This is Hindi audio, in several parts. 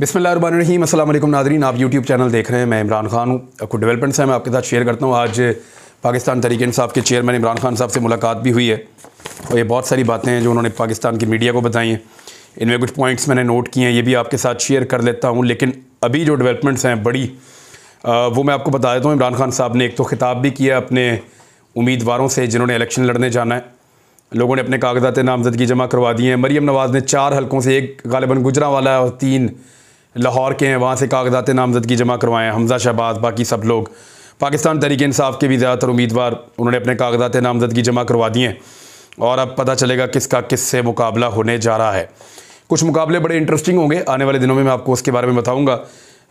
बिसमीम अल्लाम नादरीन आप यूट्यूब चैनल देख रहे हैं मैं इमरान खान हूँ कुछ डेवलपमेंट्स हैं मैं आपके साथ शेयर करता हूँ आज पाकिस्तान तरीके साहब के चेयरमैन इमरान खान साहब से मुलाकात भी हुई है और ये बहुत सारी बातें हैं जो उन्होंने पाकिस्तान की मीडिया को बताई हैं इनमें कुछ पॉइंट्स मैंने नोट किए हैं ये भी आपके साथ शेयर कर लेता हूँ लेकिन अभी जो डेवलपमेंट्स हैं बड़ी वो मैं आपको बता देता हूँ इमरान खान साहब ने एक तो ख़िताब भी किया अपने उम्मीदवारों से जिन्होंने इलेक्शन लड़ने जाना है लोगों ने अपने कागजात नामजदगी जमा करवा दिए हैं मरीम नवाज़ ने चार हलकों से एक गालिबा गुजरा वाला और तीन लाहौर के हैं वहाँ से कागजात नामजदगी जमा करवाएँ हमजा शहबाज बाकी सब लोग पाकिस्तान तरीके इंसाफ के भी ज़्यादातर उम्मीदवार उन्होंने अपने कागजात नामजदगी जमा करवा दिए और अब पता चलेगा किसका किस से मुकाबला होने जा रहा है कुछ मुकाबले बड़े इंटरेस्टिंग होंगे आने वाले दिनों में मैं आपको उसके बारे में बताऊँगा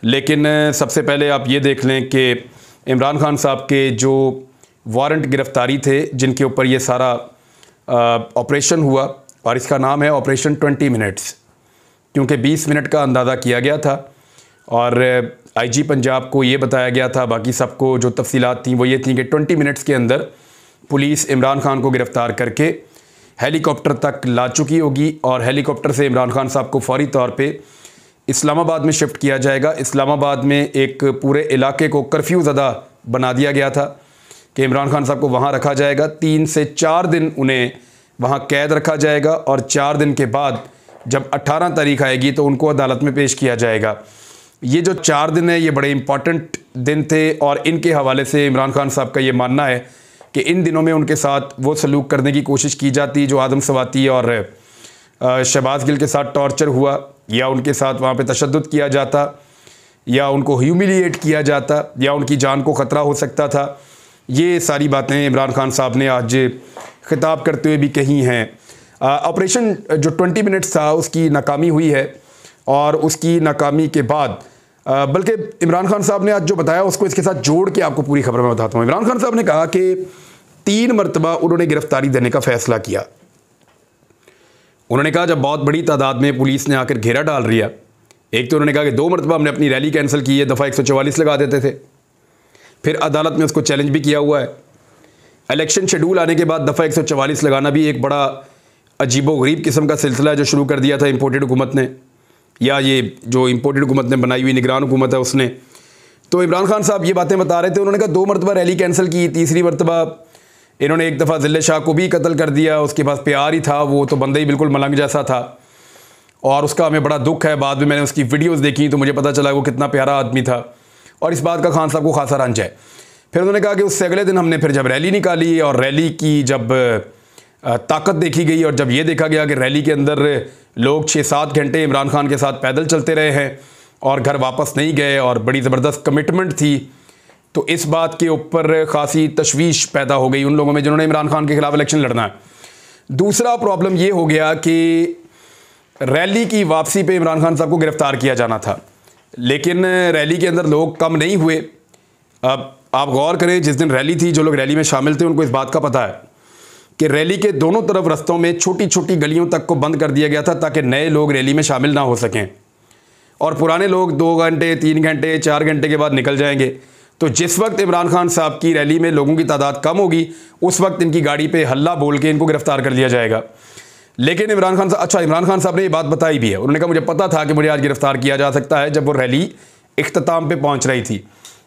लेकिन सबसे पहले आप ये देख लें कि इमरान खान साहब के जो वारंट गिरफ्तारी थे जिनके ऊपर ये सारा ऑपरेशन हुआ और इसका नाम है ऑपरेशन ट्वेंटी मिनट्स क्योंकि 20 मिनट का अंदाज़ा किया गया था और आईजी पंजाब को ये बताया गया था बाकी सबको जो तफसीत थी वो ये थी कि 20 मिनट्स के अंदर पुलिस इमरान खान को गिरफ़्तार करके हेलीकॉप्टर तक ला चुकी होगी और हेलीकॉप्टर से इमरान खान साहब को फौरी तौर पर इस्लामाबाद में शिफ्ट किया जाएगा इस्लामाबाद में एक पूरे इलाके को कर्फ्यू ज़दा बना दिया गया था कि इमरान खान साहब को वहाँ रखा जाएगा तीन से चार दिन उन्हें वहाँ कैद रखा जाएगा और चार दिन के बाद जब 18 तारीख आएगी तो उनको अदालत में पेश किया जाएगा ये जो चार दिन है ये बड़े इंपॉर्टेंट दिन थे और इनके हवाले से इमरान खान साहब का ये मानना है कि इन दिनों में उनके साथ वो सलूक करने की कोशिश की जाती जो आदम सवाती और शहबाज गिल के साथ टॉर्चर हुआ या उनके साथ वहाँ पर तशद किया जाता या उनको ह्यूमिलिएट किया जाता या उनकी जान को ख़तरा हो सकता था ये सारी बातें इमरान खान साहब ने आज खिताब करते हुए भी कही हैं ऑपरेशन जो 20 मिनट्स था उसकी नाकामी हुई है और उसकी नाकामी के बाद बल्कि इमरान खान साहब ने आज जो बताया उसको इसके साथ जोड़ के आपको पूरी खबर मैं बताता हूँ इमरान खान साहब ने कहा कि तीन मरतबा उन्होंने गिरफ्तारी देने का फैसला किया उन्होंने कहा जब बहुत बड़ी तादाद में पुलिस ने आकर घेरा डाल रिया एक तो उन्होंने कहा कि दो मरतबा हमने अपनी रैली कैंसिल की है दफ़ा एक लगा देते थे फिर अदालत में उसको चैलेंज भी किया हुआ है इलेक्शन शेड्यूल आने के बाद दफ़ा एक लगाना भी एक बड़ा अजीबो गरीब किस्म का सिलसिला जो शुरू कर दिया था इम्पोर्टेड हुकूमत ने या ये जो इम्पोर्टेड हुकूमत ने बनाई हुई निगरान हुकूमत है उसने तो इमरान खान साहब ये बातें बता रहे थे उन्होंने कहा दो मरतबा रैली कैंसिल की तीसरी मरतबा इन्होंने एक दफ़ा ज़िले शाह को भी कत्ल कर दिया उसके पास प्यार ही था वो तो बंदा ही बिल्कुल मलंग जैसा था और उसका हमें बड़ा दुख है बाद में मैंने उसकी वीडियोस देखी तो मुझे पता चला वो कितना प्यारा आदमी था और इस बात का खान साहब को खासा रंज है फिर उन्होंने कहा कि उससे अगले दिन हमने फिर जब रैली निकाली और रैली की जब ताकत देखी गई और जब ये देखा गया कि रैली के अंदर लोग छः सात घंटे इमरान खान के साथ पैदल चलते रहे हैं और घर वापस नहीं गए और बड़ी ज़बरदस्त कमिटमेंट थी तो इस बात के ऊपर खासी तशवीश पैदा हो गई उन लोगों में जिन्होंने इमरान खान के खिलाफ इलेक्शन लड़ना है दूसरा प्रॉब्लम ये हो गया कि रैली की वापसी पे इमरान खान साहब को गिरफ़्तार किया जाना था लेकिन रैली के अंदर लोग कम नहीं हुए अब आप गौर करें जिस दिन रैली थी जो लोग रैली में शामिल थे उनको इस बात का पता है कि रैली के दोनों तरफ रस्तों में छोटी छोटी गलियों तक को बंद कर दिया गया था ताकि नए लोग रैली में शामिल ना हो सकें और पुराने लोग दो घंटे तीन घंटे चार घंटे के बाद निकल जाएंगे तो जिस वक्त इमरान खान साहब की रैली में लोगों की तादाद कम होगी उस वक्त इनकी गाड़ी पर हल्ला बोल के इनको गिरफ्तार कर लिया जाएगा लेकिन इमरान खान साहब अच्छा इमरान खान साहब ने ये बात बताई भी है उन्होंने कहा मुझे पता था कि मुझे आज गिरफ्तार किया जा सकता है जब वो रैली अख्ताम पर पहुँच रही थी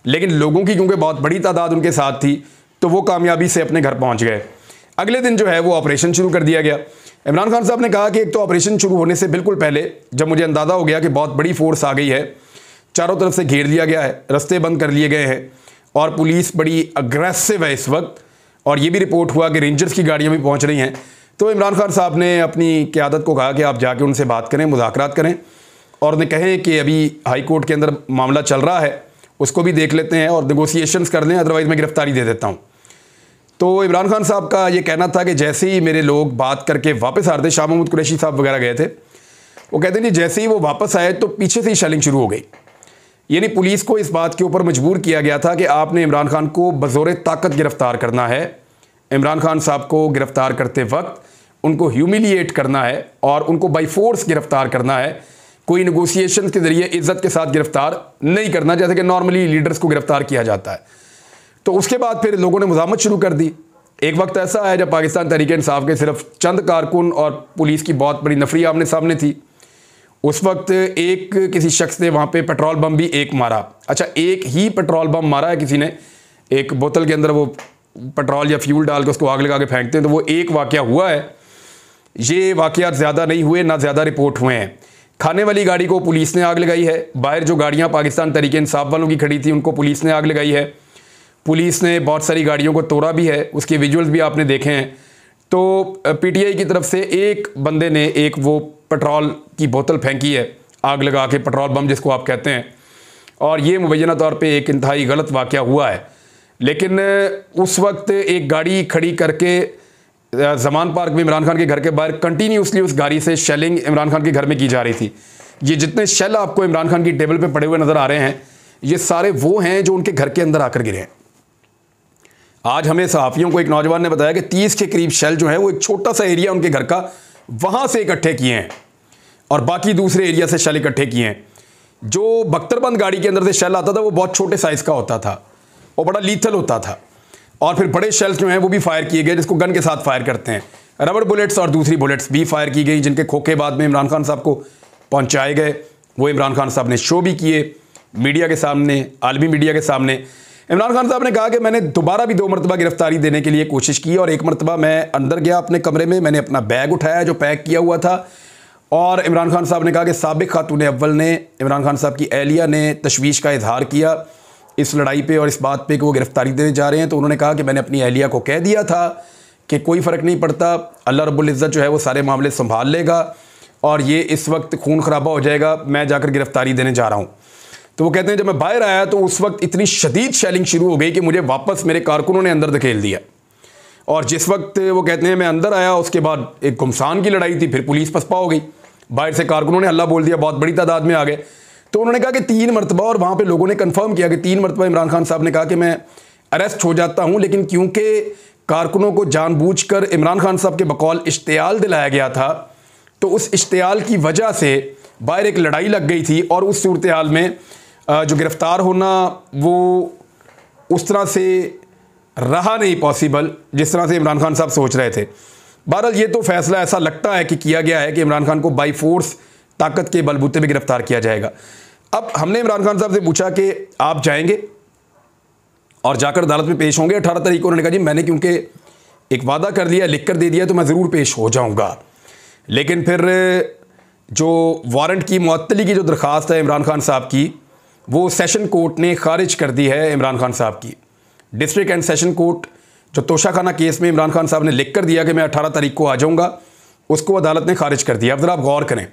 लेकिन लोगों की क्योंकि बहुत बड़ी तादाद उनके साथ थी तो वो कामयाबी से अपने घर पहुँच गए अगले दिन जो है वो ऑपरेशन शुरू कर दिया गया इमरान खान साहब ने कहा कि एक तो ऑपरेशन शुरू होने से बिल्कुल पहले जब मुझे अंदाज़ा हो गया कि बहुत बड़ी फोर्स आ गई है चारों तरफ से घेर लिया गया है रस्ते बंद कर लिए गए हैं और पुलिस बड़ी अग्रेसिव है इस वक्त और ये भी रिपोर्ट हुआ कि रेंजर्स की गाड़ियाँ भी पहुँच रही हैं तो इमरान खान साहब ने अपनी क्यादत को कहा कि आप जाके उनसे बात करें मुजाकर करें और उन्हें कहें कि अभी हाई कोर्ट के अंदर मामला चल रहा है उसको भी देख लेते हैं और निगोसिएशंस कर लें अदरवाइज़ मैं गिरफ्तारी दे देता हूँ तो इमरान खान साहब का ये कहना था कि जैसे ही मेरे लोग बात करके वापस आ रहे थे शाह महमूद कुरैशी साहब वगैरह गए थे वो कहते हैं कि जैसे ही वो वापस आए तो पीछे से ही शेलिंग शुरू हो गई यानी पुलिस को इस बात के ऊपर मजबूर किया गया था कि आपने इमरान खान को बज़ोर ताकत गिरफ़्तार करना है इमरान खान साहब को गिरफ़्तार करते वक्त उनको ह्यूमिलिएट करना है और उनको बाई फोर्स गिरफ़्तार करना है कोई नगोसिएशन के ज़रिए इज़्ज़त के साथ गिरफ़्तार नहीं करना जैसे कि नॉर्मली लीडर्स को गिरफ़्तार किया जाता है तो उसके बाद फिर लोगों ने मजामत शुरू कर दी एक वक्त ऐसा है जब पाकिस्तान तरीके इंसाफ के सिर्फ चंद कारकुन और पुलिस की बहुत बड़ी नफरी आमने सामने थी उस वक्त एक किसी शख्स ने वहाँ पे पेट्रोल बम भी एक मारा अच्छा एक ही पेट्रोल बम मारा है किसी ने एक बोतल के अंदर वो पेट्रोल या फ्यूल डाल के उसको आग लगा के फेंकते हैं तो वो एक वाक़ हुआ है ये वाक़ ज़्यादा नहीं हुए ना ज़्यादा रिपोर्ट हुए हैं खाने वाली गाड़ी को पुलिस ने आग लगाई है बाहर जो गाड़ियाँ पाकिस्तान तरीके इंसाफ वालों की खड़ी थी उनको पुलिस ने आग लगाई है पुलिस ने बहुत सारी गाड़ियों को तोड़ा भी है उसके विजुअल्स भी आपने देखे हैं तो पीटीआई की तरफ से एक बंदे ने एक वो पेट्रोल की बोतल फेंकी है आग लगा के पेट्रोल बम जिसको आप कहते हैं और ये मुबैना तौर पे एक इंतहाई गलत वाक़ हुआ है लेकिन उस वक्त एक गाड़ी खड़ी करके जमान पार्क में इमरान खान के घर के बाहर कंटिन्यूसली उस गाड़ी से शेलिंग इमरान खान के घर में की जा रही थी ये जितने शेल आपको इमरान खान की टेबल पर पड़े हुए नज़र आ रहे हैं ये सारे वो हैं जो उनके घर के अंदर आकर गिरे हैं आज हमें सहाफ़ियों को एक नौजवान ने बताया कि तीस के करीब शेल जो है वो एक छोटा सा एरिया उनके घर का वहाँ से इकट्ठे किए हैं और बाकी दूसरे एरिया से शेल इकट्ठे किए हैं जो बख्तरबंद गाड़ी के अंदर से शेल आता था वो बहुत छोटे साइज़ का होता था और बड़ा लीथल होता था और फिर बड़े शेल्स जो हैं वो भी फायर किए गए जिसको गन के साथ फायर करते हैं रबर बुलेट्स और दूसरी बुलेट्स भी फायर की गई जिनके खोखे बाद में इमरान खान साहब को पहुँचाए गए वो इमरान खान साहब ने शो भी किए मीडिया के सामने आलमी मीडिया के सामने इमरान खान साहब ने कहा कि मैंने दोबारा भी दो मरतबा गिरफ्तारी देने के लिए कोशिश की और एक मरतबा मैं अंदर गया अपने कमरे में मैंने अपना बैग उठाया जो पैक किया हुआ था और इमरान खान साहब ने कहा कि सबक खातून अव्वल ने इमरान खान साहब की एहलिया ने तशवीश का इजहार किया इस लड़ाई पे और इस बात पे कि वो गिरफ़्तारी देने जा रहे हैं तो उन्होंने कहा कि मैंने अपनी अहलिया को कह दिया था कि कोई फ़र्क नहीं पड़ता अल्लाह रबुल्ज़त जो है वो सारे मामले संभाल लेगा और ये इस वक्त खून ख़राबा हो जाएगा मैं जाकर गिरफ़्तारी देने जा रहा हूँ तो वो कहते हैं जब मैं बाहर आया तो उस वक्त इतनी शदीद शेलिंग शुरू हो गई कि मुझे वापस मेरे कारकुनों ने अंदर धकेल दिया और जिस वक्त वो कहते हैं मैं अंदर आया उसके बाद एक गुमसान की लड़ाई थी फिर पुलिस पसपा हो गई बाहर से कारकुनों ने हल्ला बोल दिया बहुत बड़ी तादाद में आ गए तो उन्होंने कहा कि तीन मरतबा और वहाँ पर लोगों ने कन्फर्म किया कि तीन मरतबा इमरान खान साहब ने कहा कि मैं अरेस्ट हो जाता हूँ लेकिन क्योंकि कारकुनों को कर इमरान खान साहब के बकौल इश्तियाल दिलाया गया था तो उस इश्तियाल की वजह से बाहर एक लड़ाई लग गई थी और उस सूरत हाल में जो गिरफ़्तार होना वो उस तरह से रहा नहीं पॉसिबल जिस तरह से इमरान खान साहब सोच रहे थे बहरहाल ये तो फैसला ऐसा लगता है कि किया गया है कि इमरान खान को बाई फोर्स ताकत के बलबूते में गिरफ़्तार किया जाएगा अब हमने इमरान खान साहब से पूछा कि आप जाएंगे और जाकर अदालत में पेश होंगे अठारह तारीख को उन्होंने कहा जी मैंने क्योंकि एक वादा कर लिया लिख कर दे दिया तो मैं ज़रूर पेश हो जाऊँगा लेकिन फिर जो वारंट की मअतली की जो दरख्वास्त है इमरान खान साहब की वो सेशन कोर्ट ने खारिज कर दी है इमरान खान साहब की डिस्ट्रिक्ट एंड सेशन कोर्ट जो तोशाखाना केस में इमरान खान साहब ने लिख कर दिया कि मैं अठारह तारीख को आ जाऊँगा उसको अदालत ने खारिज कर दिया अब ज़रा आप गौर करें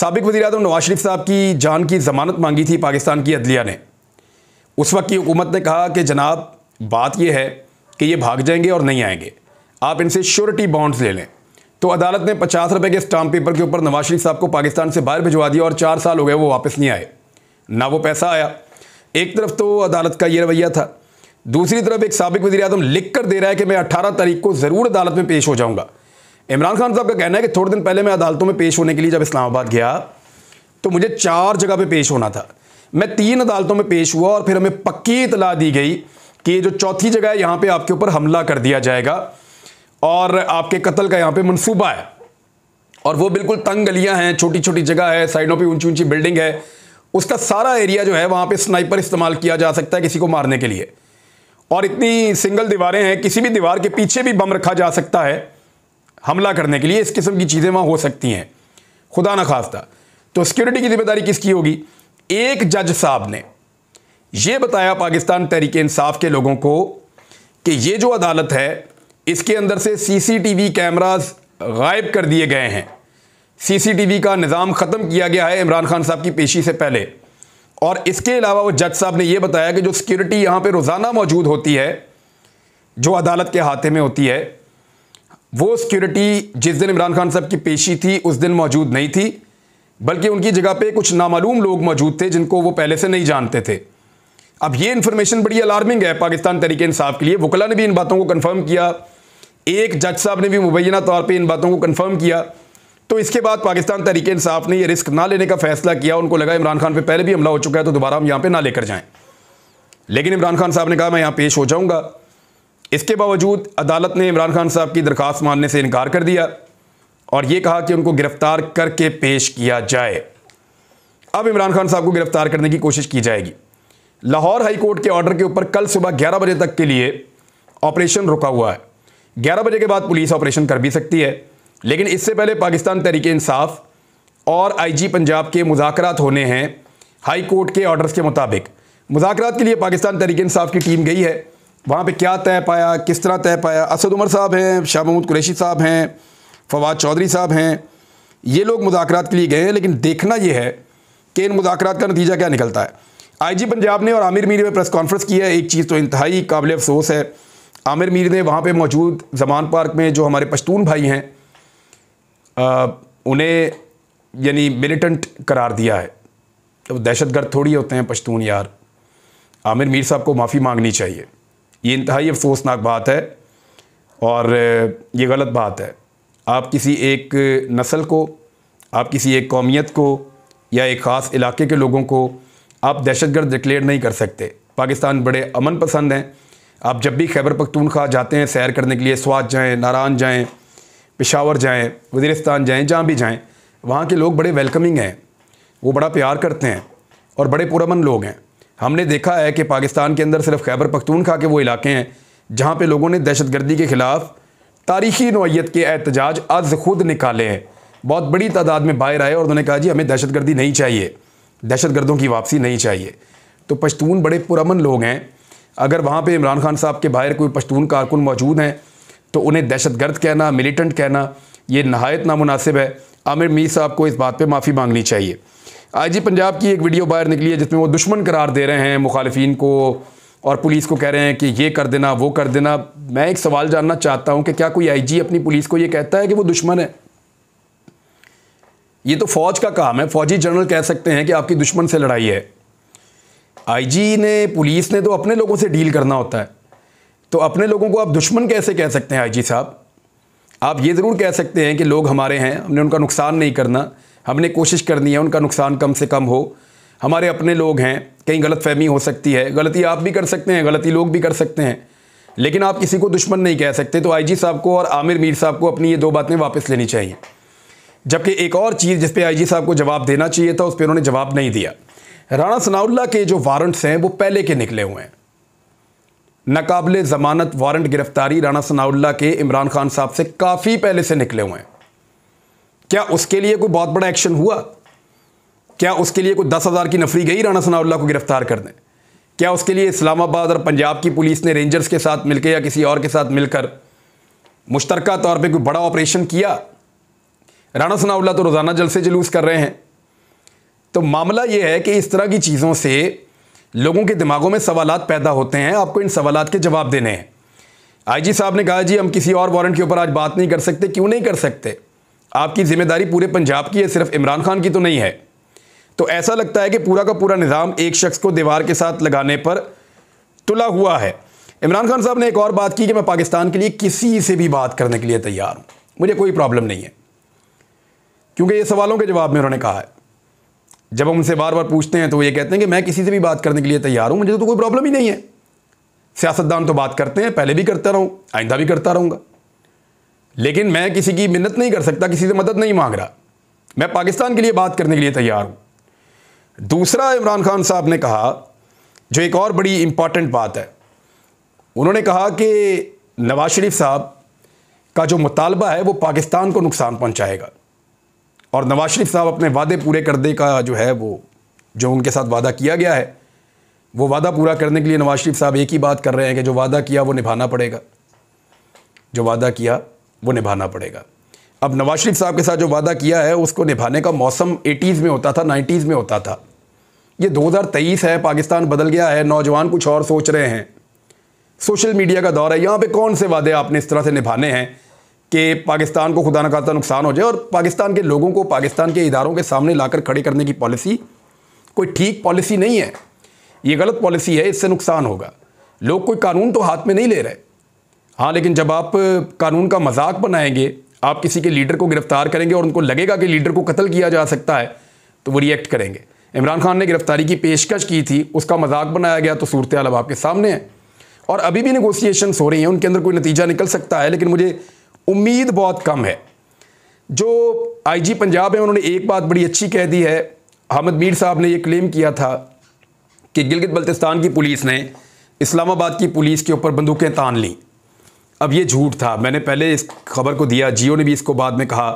सबक वजी अजम नवाज शरीफ साहब की जान की ज़मानत मांगी थी पाकिस्तान की अदलिया ने उस वक्त की हुकूमत ने कहा कि जनाब बात यह है कि ये भाग जाएंगे और नहीं आएंगे आप इनसे श्योरिटी बॉन्ड्स ले लें तो अदालत ने पचास रुपये के स्टाम्प पेपर के ऊपर नवाज शरीफ साहब को पाकिस्तान से बाहर भिजवा दिया और चार साल हो गए वो वापस नहीं आए ना वो पैसा आया एक तरफ तो अदालत का ये रवैया था दूसरी तरफ एक सबक वजी अजम लिख कर दे रहा है कि मैं अट्ठारह तारीख को ज़रूर अदालत में पेश हो जाऊँगा इमरान खान साहब का कहना है कि थोड़े दिन पहले मैं अदालतों में पेश होने के लिए जब इस्लामाबाद गया तो मुझे चार जगह पर पेश होना था मैं तीन अदालतों में पेश हुआ और फिर हमें पक्की इतला दी गई कि जो चौथी जगह है यहाँ पर आपके ऊपर हमला कर दिया जाएगा और आपके कत्ल का यहाँ पर मनसूबा है और वो बिल्कुल तंग गलियाँ हैं छोटी छोटी जगह है साइडों पर ऊंची ऊंची बिल्डिंग है उसका सारा एरिया जो है वहाँ पे स्नाइपर इस्तेमाल किया जा सकता है किसी को मारने के लिए और इतनी सिंगल दीवारें हैं किसी भी दीवार के पीछे भी बम रखा जा सकता है हमला करने के लिए इस किस्म की चीज़ें वहाँ हो सकती हैं खुदा ना खास्ता तो सिक्योरिटी की जिम्मेदारी किसकी होगी एक जज साहब ने यह बताया पाकिस्तान तहरीक इंसाफ के लोगों को कि ये जो अदालत है इसके अंदर से सीसीटीवी कैमरास गायब कर दिए गए हैं सीसीटीवी का निज़ाम ख़त्म किया गया है इमरान खान साहब की पेशी से पहले और इसके अलावा वो जज साहब ने यह बताया कि जो सिक्योरिटी यहाँ पे रोज़ाना मौजूद होती है जो अदालत के हाथे में होती है वो सिक्योरिटी जिस दिन इमरान खान साहब की पेशी थी उस दिन मौजूद नहीं थी बल्कि उनकी जगह पर कुछ नामालूम लोग मौजूद थे जिनको वो पहले से नहीं जानते थे अब ये इन्फॉर्मेशन बड़ी अलार्मिंग है पाकिस्तान तरीके इंसाफ के लिए वकला ने भी इन बातों को कन्फर्म किया एक जज साहब ने भी मुबैना तौर पर इन बातों को कन्फर्म किया तो इसके बाद पाकिस्तान तरीके इंसाफ ने यह रिस्क ना लेने का फैसला किया उनको लगा इमरान खान पे पहले भी हमला हो चुका है तो दोबारा हम यहाँ पे ना लेकर जाएं लेकिन इमरान खान साहब ने कहा मैं यहाँ पेश हो जाऊँगा इसके बावजूद अदालत ने इमरान खान साहब की दरख्वास्त मानने से इनकार कर दिया और ये कहा कि उनको गिरफ्तार करके पेश किया जाए अब इमरान खान साहब को गिरफ्तार करने की कोशिश की जाएगी लाहौर हाई कोर्ट के ऑर्डर के ऊपर कल सुबह 11 बजे तक के लिए ऑपरेशन रुका हुआ है 11 बजे के बाद पुलिस ऑपरेशन कर भी सकती है लेकिन इससे पहले पाकिस्तान तरीके इंसाफ और आईजी पंजाब के मुजाकरात होने हैं हाई कोर्ट के ऑर्डर्स के मुताबिक मुजाकरात के लिए पाकिस्तान तरीके इंसाफ की टीम गई है वहाँ पे क्या तय पाया किस तरह तय पाया असद उमर साहब हैं शाह महमूद कुरैशी साहब हैं फवाद चौधरी साहब हैं ये लोग मुजाकरात के लिए गए हैं लेकिन देखना यह है कि इन मुजाकरात का नतीजा क्या निकलता है आईजी पंजाब ने और आमिर मीर में प्रेस कॉन्फ्रेंस की है एक चीज़ तो इंतहाई काबिल अफसोस है आमिर मीर ने वहाँ पर मौजूद जमान पार्क में जो हमारे पश्तून भाई हैं उन्हें यानी मिलिटेंट करार दिया है तो दहशत गर्द थोड़ी होते हैं पश्तून यार आमिर मीर साहब को माफ़ी मांगनी चाहिए ये इंतहाई अफसोसनाक बात है और ये गलत बात है आप किसी एक नस्ल को आप किसी एक कौमियत को या एक ख़ास इलाके के लोगों को आप दहशत गर्द डिक्लेयर नहीं कर सकते पाकिस्तान बड़े अमन पसंद हैं आप जब भी खैबर पखतूनख्वा जाते हैं सैर करने के लिए स्वाद जाएँ नारान जाएँ पेशावर जाएँ वजीरस्तान जाएँ जहाँ भी जाएँ वहाँ के लोग बड़े वेलकमिंग हैं वो बड़ा प्यार करते हैं और बड़े पुरमन लोग हैं हमने देखा है कि पाकिस्तान के अंदर सिर्फ खैबर पख्तूनखा के वो इलाके हैं जहाँ पर लोगों ने दहशत गर्दी के ख़िलाफ़ तारीखी नोयत के एहतजाज आज खुद निकाले हैं बहुत बड़ी तादाद में बाहर आए और उन्होंने कहा जी हमें दहशत गर्दी नहीं चाहिए दहशत गर्दों की वापसी नहीं चाहिए तो पश्तून बड़े पुरमन लोग हैं अगर वहाँ पर इमरान खान साहब के बाहर कोई पश्तून कारकुन मौजूद हैं तो उन्हें दहशत गर्द कहना मिलिटेंट कहना ये नहायत नामनासिब है आमिर मीर साहब को इस बात पर माफ़ी मांगनी चाहिए आईजी पंजाब की एक वीडियो बाहर निकली है जिसमें वो दुश्मन करार दे रहे हैं मुखालफी को और पुलिस को कह रहे हैं कि ये कर देना वो कर देना मैं एक सवाल जानना चाहता हूं कि क्या कोई आईजी अपनी पुलिस को ये कहता है कि वो दुश्मन है ये तो फौज का काम है फौजी जनरल कह सकते हैं कि आपकी दुश्मन से लड़ाई है जी ने पुलिस ने तो अपने लोगों से डील करना होता है तो अपने लोगों को आप दुश्मन कैसे कह सकते हैं आई साहब आप ये ज़रूर कह सकते हैं कि लोग हमारे हैं हमने उनका नुकसान नहीं करना हमने कोशिश करनी है उनका नुकसान कम से कम हो हमारे अपने लोग हैं कहीं गलत फहमी हो सकती है गलती आप भी कर सकते हैं गलती लोग भी कर सकते हैं लेकिन आप किसी को दुश्मन नहीं कह सकते तो आईजी साहब को और आमिर मीर साहब को अपनी ये दो बातें वापस लेनी चाहिए जबकि एक और चीज़ जिस पर आई साहब को जवाब देना चाहिए था उस पर उन्होंने जवाब नहीं दिया राणा सनाउल्ला के जो वारंट्स हैं वो पहले के निकले हुए हैं नाकबले ज़मानत वारंट गिरफ्तारी राना सनाउल्ला के इमरान खान साहब से काफ़ी पहले से निकले हुए हैं क्या उसके लिए कोई बहुत बड़ा एक्शन हुआ क्या उसके लिए कोई दस हज़ार की नफरी गई राना सनाउल्ला को गिरफ्तार कर दें क्या उसके लिए इस्लामाबाद और पंजाब की पुलिस ने रेंजर्स के साथ मिलकर या किसी और के साथ मिलकर मुश्तरक तौर पर कोई बड़ा ऑपरेशन किया राना सनाउल्ला तो रोज़ाना जलसे जुलूस कर रहे हैं तो मामला यह है कि इस तरह की चीज़ों से लोगों के दिमागों में सवालत पैदा होते हैं आपको इन सवालत के जवाब देने हैं आईजी साहब ने कहा जी हम किसी और वारंट के ऊपर आज बात नहीं कर सकते क्यों नहीं कर सकते आपकी ज़िम्मेदारी पूरे पंजाब की है सिर्फ इमरान खान की तो नहीं है तो ऐसा लगता है कि पूरा का पूरा निज़ाम एक शख्स को दीवार के साथ लगाने पर तुला हुआ है इमरान खान साहब ने एक और बात की कि मैं पाकिस्तान के लिए किसी से भी बात करने के लिए तैयार हूँ मुझे कोई प्रॉब्लम नहीं है क्योंकि ये सवालों के जवाब में उन्होंने कहा है जब हम उनसे बार बार पूछते हैं तो ये कहते हैं कि मैं किसी से भी बात करने के लिए तैयार हूँ मुझे तो कोई प्रॉब्लम ही नहीं है सियासतदान तो बात करते हैं पहले भी करता रहूँ आइंदा भी करता रहूँगा लेकिन मैं किसी की मिन्नत नहीं कर सकता किसी से मदद नहीं मांग रहा मैं पाकिस्तान के लिए बात करने के लिए तैयार हूँ दूसरा इमरान खान साहब ने कहा जो एक और बड़ी इम्पॉर्टेंट बात है उन्होंने कहा कि नवाज शरीफ साहब का जो मुतालबा है वो पाकिस्तान को नुकसान पहुँचाएगा और नवाज शरीफ साहब अपने वादे पूरे करने का जो है वो जो उनके साथ वादा किया गया है वो वादा पूरा करने के लिए नवाज शरीफ साहब एक ही बात कर रहे हैं कि जो वादा किया वो निभाना पड़ेगा जो वादा किया वो निभाना पड़ेगा अब नवाज शरीफ साहब के साथ जो वादा किया है उसको निभाने का मौसम एटीज़ में होता था नाइन्टीज़ में होता था ये 2023 है पाकिस्तान बदल गया है नौजवान कुछ और सोच रहे हैं सोशल मीडिया का दौर है यहाँ पे कौन से वादे आपने इस तरह से निभाने हैं कि पाकिस्तान को खुदा न खाता नुकसान हो जाए और पाकिस्तान के लोगों को पाकिस्तान के इदारों के सामने लाकर खड़े करने की पॉलिसी कोई ठीक पॉलिसी नहीं है ये गलत पॉलिसी है इससे नुकसान होगा लोग कोई कानून तो हाथ में नहीं ले रहे हाँ लेकिन जब आप कानून का मजाक बनाएंगे आप किसी के लीडर को गिरफ्तार करेंगे और उनको लगेगा कि लीडर को कत्ल किया जा सकता है तो वो रिएक्ट करेंगे इमरान खान ने गिरफ्तारी की पेशकश की थी उसका मजाक बनाया गया तो सूरत अब आपके सामने है और अभी भी निगोसिएशन हो रही हैं उनके अंदर कोई नतीजा निकल सकता है लेकिन मुझे उम्मीद बहुत कम है जो आईजी पंजाब है उन्होंने एक बात बड़ी अच्छी कह दी है हामिद मीर साहब ने ये क्लेम किया था कि गिलगित बल्तिस्तान की पुलिस ने इस्लामाबाद की पुलिस के ऊपर बंदूकें तान ली अब ये झूठ था मैंने पहले इस खबर को दिया जियो ने भी इसको बाद में कहा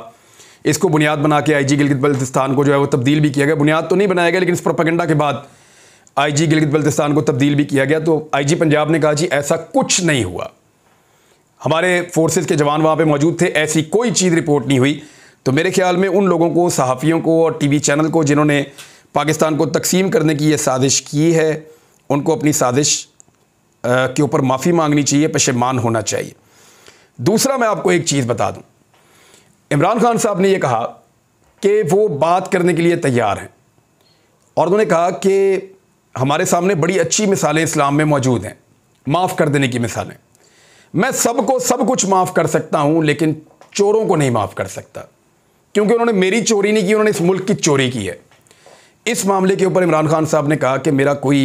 इसको बुनियाद बना के आईजी गिलगित बल्तिस्तान को जो है वो तब्दील भी किया गया बुनियाद तो नहीं बनाया गया लेकिन इस प्रोपेगेंडा के बाद आईजी गिलगित बल्तिस्तान को तब्दील भी किया गया तो आईजी पंजाब ने कहा जी ऐसा कुछ नहीं हुआ हमारे फोर्सेस के जवान वहाँ पे मौजूद थे ऐसी कोई चीज़ रिपोर्ट नहीं हुई तो मेरे ख्याल में उन लोगों को सहाफ़ियों को और टीवी चैनल को जिन्होंने पाकिस्तान को तकसीम करने की ये साजिश की है उनको अपनी साजिश के ऊपर माफ़ी मांगनी चाहिए पशेमान होना चाहिए दूसरा मैं आपको एक चीज़ बता दूँ इमरान खान साहब ने यह कहा कि वो बात करने के लिए तैयार हैं और उन्होंने कहा कि हमारे सामने बड़ी अच्छी मिसालें इस्लाम में मौजूद हैं माफ़ कर देने की मिसालें मैं सबको सब कुछ माफ कर सकता हूं लेकिन चोरों को नहीं माफ कर सकता क्योंकि उन्होंने मेरी चोरी नहीं की उन्होंने इस मुल्क की चोरी की है इस मामले के ऊपर इमरान खान साहब ने कहा कि मेरा कोई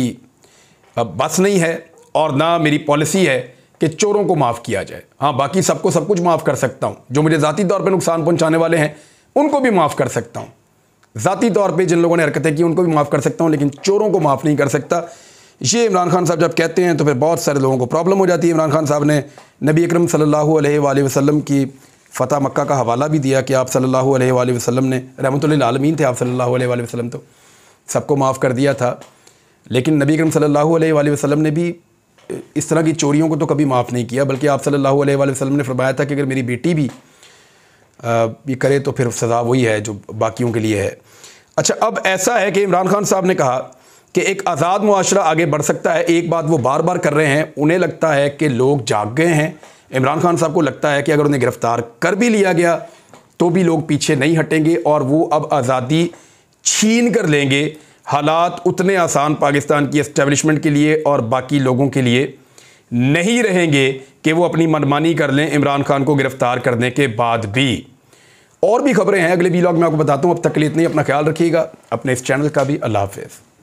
बस नहीं है और ना मेरी पॉलिसी है कि चोरों को माफ़ किया जाए हाँ बाकी सबको सब कुछ माफ़ कर सकता हूं जो मुझे ज़ाती तौर पर नुकसान पहुंचाने वाले हैं उनको भी माफ़ कर सकता हूं ज़ाती तौर पर जिन लोगों ने हरकतें की उनको भी माफ़ कर सकता हूँ लेकिन चोरों को माफ़ नहीं कर सकता ये इमरान खान साहब जब कहते हैं तो फिर बहुत सारे लोगों को प्रॉब्लम हो जाती है इमरान खान साहब ने नबी अकरम सल्लल्लाहु अलैहि वसल्लम की फ़तह मक्का का हवाला भी दिया कि आप सल्लल्लाहु अलैहि वसल्लम ने रहमतुल्लिह आलमीन थे आप सल्लल्लाहु अलैहि वसल्लम तो सबको माफ़ कर दिया था लेकिन नबी अकरम सल्लल्लाहु अलैहि वसल्लम ने भी इस तरह की चोरियों को तो कभी माफ़ नहीं किया बल्कि आप सल्लल्लाहु अलैहि वसल्लम ने फरमाया था कि अगर मेरी बेटी भी ये करे तो फिर सज़ा वही है जो बाकियों के लिए है अच्छा अब ऐसा है कि इमरान खान साहब ने कहा कि एक आज़ाद मुआरा आगे बढ़ सकता है एक बात वो बार बार कर रहे हैं उन्हें लगता है कि लोग जाग गए हैं इमरान खान साहब को लगता है कि अगर उन्हें गिरफ़्तार कर भी लिया गया तो भी लोग पीछे नहीं हटेंगे और वो अब आज़ादी छीन कर लेंगे हालात उतने आसान पाकिस्तान की इस्टेबलिशमेंट के लिए और बाकी लोगों के लिए नहीं रहेंगे कि वो अपनी मनमानी कर लें इमरान खान को गिरफ़्तार करने के बाद भी और भी खबरें हैं अगले वीलॉग में आपको बताता हूँ अब तक के लिए इतनी अपना ख्याल रखिएगा अपने इस चैनल का भी अल्लाह हाफिज़